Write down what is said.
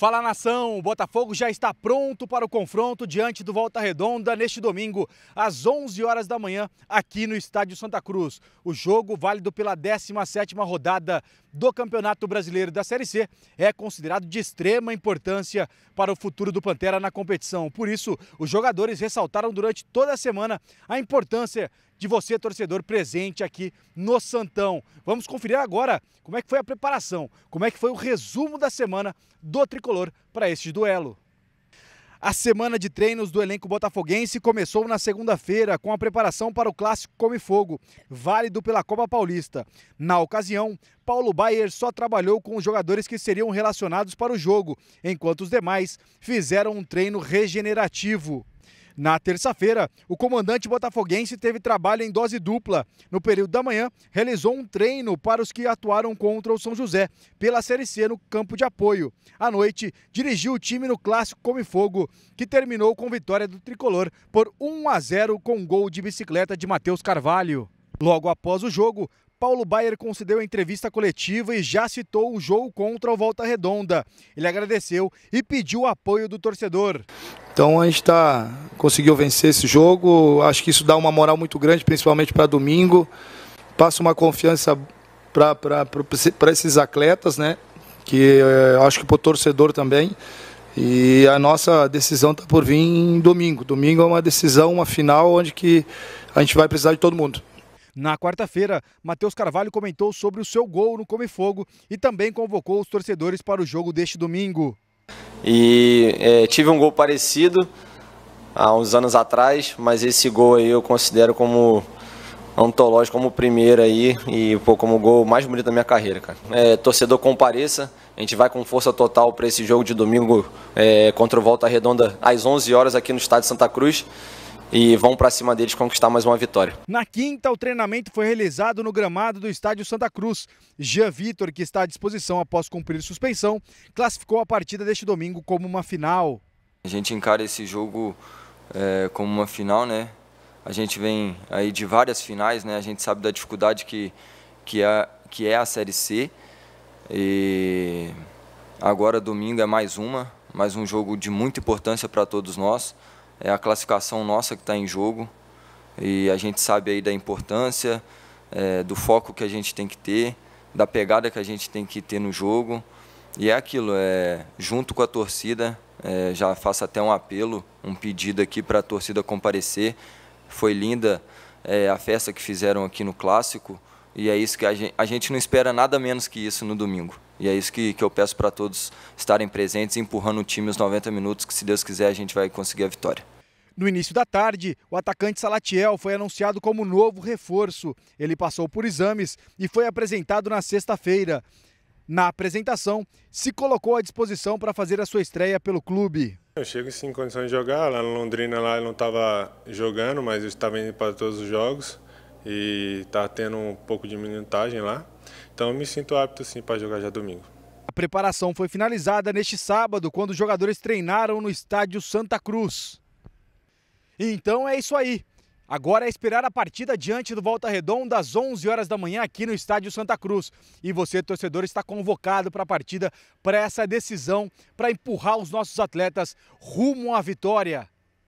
Fala nação! O Botafogo já está pronto para o confronto diante do Volta Redonda neste domingo, às 11 horas da manhã, aqui no Estádio Santa Cruz. O jogo, válido pela 17ª rodada do Campeonato Brasileiro da Série C, é considerado de extrema importância para o futuro do Pantera na competição. Por isso, os jogadores ressaltaram durante toda a semana a importância de você, torcedor, presente aqui no Santão. Vamos conferir agora como é que foi a preparação, como é que foi o resumo da semana do tricolor para este duelo. A semana de treinos do elenco botafoguense começou na segunda-feira com a preparação para o clássico Come Fogo, válido pela Copa Paulista. Na ocasião, Paulo Baier só trabalhou com os jogadores que seriam relacionados para o jogo, enquanto os demais fizeram um treino regenerativo. Na terça-feira, o comandante botafoguense teve trabalho em dose dupla. No período da manhã, realizou um treino para os que atuaram contra o São José pela Série C no campo de apoio. À noite, dirigiu o time no clássico Come Fogo, que terminou com vitória do tricolor por 1 a 0 com gol de bicicleta de Matheus Carvalho. Logo após o jogo, Paulo Baier concedeu entrevista coletiva e já citou o jogo contra o Volta Redonda. Ele agradeceu e pediu o apoio do torcedor. Então a gente está conseguiu vencer esse jogo. Acho que isso dá uma moral muito grande, principalmente para domingo. Passa uma confiança para esses atletas, né? Que eh, acho que para o torcedor também. E a nossa decisão está por vir em domingo. Domingo é uma decisão, uma final, onde que a gente vai precisar de todo mundo. Na quarta-feira, Matheus Carvalho comentou sobre o seu gol no Come Fogo e também convocou os torcedores para o jogo deste domingo. E é, tive um gol parecido há uns anos atrás, mas esse gol aí eu considero como antológico, como o primeiro aí e pô, como o gol mais bonito da minha carreira, cara. É, torcedor compareça, a gente vai com força total para esse jogo de domingo é, contra o Volta Redonda às 11 horas aqui no estádio Santa Cruz e vão para cima deles conquistar mais uma vitória. Na quinta, o treinamento foi realizado no gramado do estádio Santa Cruz. Jean Vitor, que está à disposição após cumprir suspensão, classificou a partida deste domingo como uma final. A gente encara esse jogo é, como uma final, né? A gente vem aí de várias finais, né? A gente sabe da dificuldade que, que, é, que é a Série C. E agora domingo é mais uma, mais um jogo de muita importância para todos nós é a classificação nossa que está em jogo e a gente sabe aí da importância, é, do foco que a gente tem que ter, da pegada que a gente tem que ter no jogo. E é aquilo, é, junto com a torcida, é, já faço até um apelo, um pedido aqui para a torcida comparecer. Foi linda é, a festa que fizeram aqui no Clássico e é isso que a gente, a gente não espera nada menos que isso no domingo. E é isso que, que eu peço para todos estarem presentes, empurrando o time os 90 minutos, que se Deus quiser a gente vai conseguir a vitória. No início da tarde, o atacante Salatiel foi anunciado como novo reforço. Ele passou por exames e foi apresentado na sexta-feira. Na apresentação, se colocou à disposição para fazer a sua estreia pelo clube. Eu chego sim em de jogar. Lá no Londrina lá eu não estava jogando, mas eu estava indo para todos os jogos e está tendo um pouco de minutagem lá. Então eu me sinto apto sim para jogar já domingo. A preparação foi finalizada neste sábado, quando os jogadores treinaram no estádio Santa Cruz. Então é isso aí. Agora é esperar a partida diante do Volta Redonda às 11 horas da manhã aqui no estádio Santa Cruz. E você, torcedor, está convocado para a partida, para essa decisão, para empurrar os nossos atletas rumo à vitória.